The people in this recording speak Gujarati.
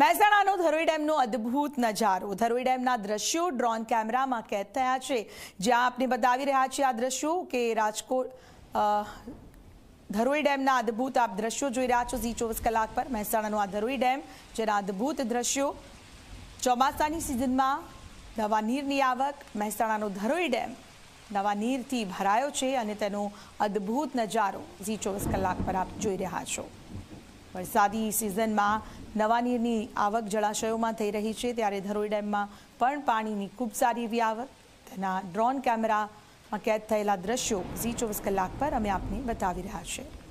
મહેસાણાનો ધરોઈ ડેમનો અદ્ભુત નજારો ધરોઈ ડેમના દ્રશ્યો ડ્રોન કેમેરામાં કેદ થયા છે જ્યાં આપને બતાવી રહ્યા છીએ આ દ્રશ્યો કે રાજકોટ ધરોઈ ડેમના અદ્ભુત આપ દ્રશ્યો જોઈ રહ્યા છો ઝી ચોવીસ કલાક પર મહેસાણાનો આ ધરોઈ ડેમ જેના અદ્ભુત દ્રશ્યો ચોમાસાની સિઝનમાં નવા નીરની આવક મહેસાણાનો ધરોઈ ડેમ નવા નીરથી ભરાયો છે અને તેનો અદ્ભુત નજારો ઝી ચોવીસ કલાક પર આપ જોઈ રહ્યા છો વરસાદી સિઝનમાં નવા નીરની આવક જળાશયોમાં થઈ રહી છે ત્યારે ધરોઈ ડેમમાં પણ પાણીની ખૂબ સારી એવી આવક તેના ડ્રોન કેમેરામાં કેદ થયેલા દ્રશ્યો ઝી ચોવીસ કલાક પર અમે આપને બતાવી રહ્યા છીએ